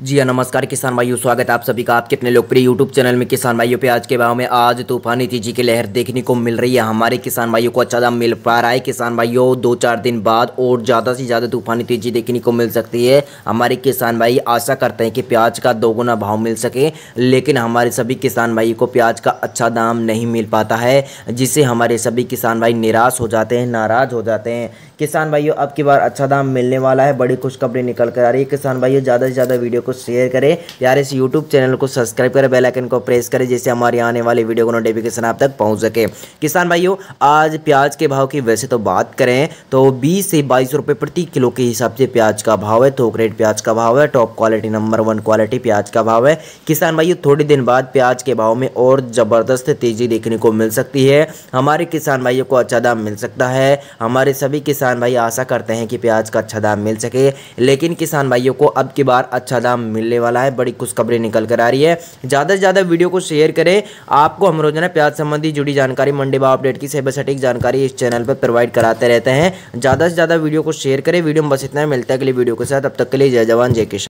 जी हाँ नमस्कार किसान भाइयों स्वागत है आप सभी का आपके अपने लोकप्रिय यूट्यूब चैनल में किसान भाइयों पे आज के भाव में आज तूफानी तेजी की लहर देखने को मिल रही है हमारे किसान भाइयों को अच्छा दाम मिल पा रहा है किसान भाइयों दो चार दिन बाद और ज़्यादा से ज़्यादा तूफानी तेजी देखने को मिल सकती है हमारे किसान भाई आशा करते हैं कि प्याज का दोगुना भाव मिल सके लेकिन हमारे सभी किसान भाई को प्याज का अच्छा दाम नहीं मिल पाता है जिससे हमारे सभी किसान भाई निराश हो जाते हैं नाराज़ हो जाते हैं किसान भाइयों अब की बार अच्छा दाम मिलने वाला है बड़ी खुशखबरी निकल कर आ रही है किसान भाइयों ज़्यादा से ज़्यादा वीडियो को शेयर करें प्यारे से यूट्यूब चैनल को सब्सक्राइब करें बेलाइकन को प्रेस करें जिससे हमारे आने वाली वीडियो को नोटिफिकेशन आप तक पहुँच सके किसान भाइयों आज प्याज के भाव की वैसे तो बात करें तो बीस से बाईस रुपये प्रति किलो के हिसाब से प्याज का भाव है थोक रेट प्याज का भाव है top quality number one quality प्याज का भाव है किसान भाइयों थोड़े दिन बाद प्याज के भाव में और ज़बरदस्त तेज़ी देखने को मिल सकती है हमारे किसान भाइयों को अच्छा दाम मिल सकता है हमारे सभी किसान भाई आशा करते हैं कि प्याज का अच्छा दाम मिल सके लेकिन किसान भाइयों को अब की बार अच्छा दाम इनाम मिलने वाला है बड़ी खुशखबरी निकल कर आ रही है ज़्यादा से ज़्यादा वीडियो को शेयर करें आपको हम रोजाना प्याज संबंधी जुड़ी जानकारी मंडी भाव अपडेट की सभी सटीक जानकारी इस चैनल पर प्रोवाइड कराते रहते हैं ज़्यादा से ज़्यादा वीडियो को शेयर करें वीडियो में बस इतना मिलता है अगली वीडियो के साथ अब तक के लिए जय जवान जय किसान